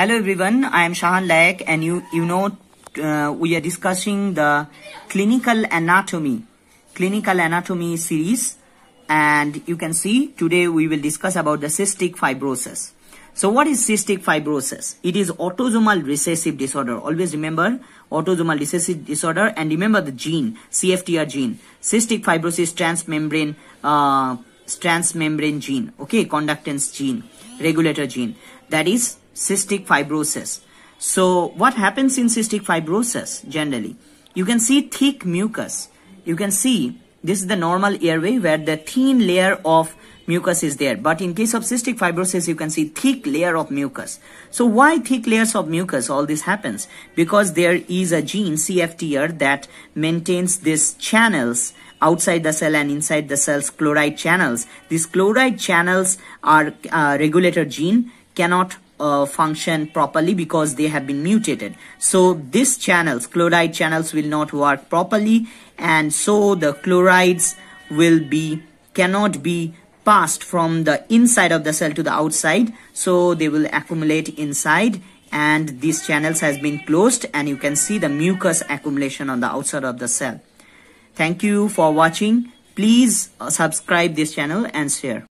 Hello everyone, I am Shahan Laik and you, you know uh, we are discussing the clinical anatomy, clinical anatomy series and you can see today we will discuss about the cystic fibrosis. So what is cystic fibrosis? It is autosomal recessive disorder. Always remember autosomal recessive disorder and remember the gene, CFTR gene, cystic fibrosis transmembrane, uh, transmembrane gene, okay, conductance gene, regulator gene. That is cystic fibrosis. So what happens in cystic fibrosis generally? You can see thick mucus. You can see this is the normal airway where the thin layer of mucus is there. But in case of cystic fibrosis, you can see thick layer of mucus. So why thick layers of mucus? All this happens because there is a gene CFTR that maintains these channels outside the cell and inside the cell's chloride channels. These chloride channels are a uh, regulator gene cannot uh, function properly because they have been mutated. So these channels, chloride channels will not work properly and so the chlorides will be, cannot be passed from the inside of the cell to the outside. So they will accumulate inside and these channels has been closed and you can see the mucus accumulation on the outside of the cell. Thank you for watching. Please uh, subscribe this channel and share.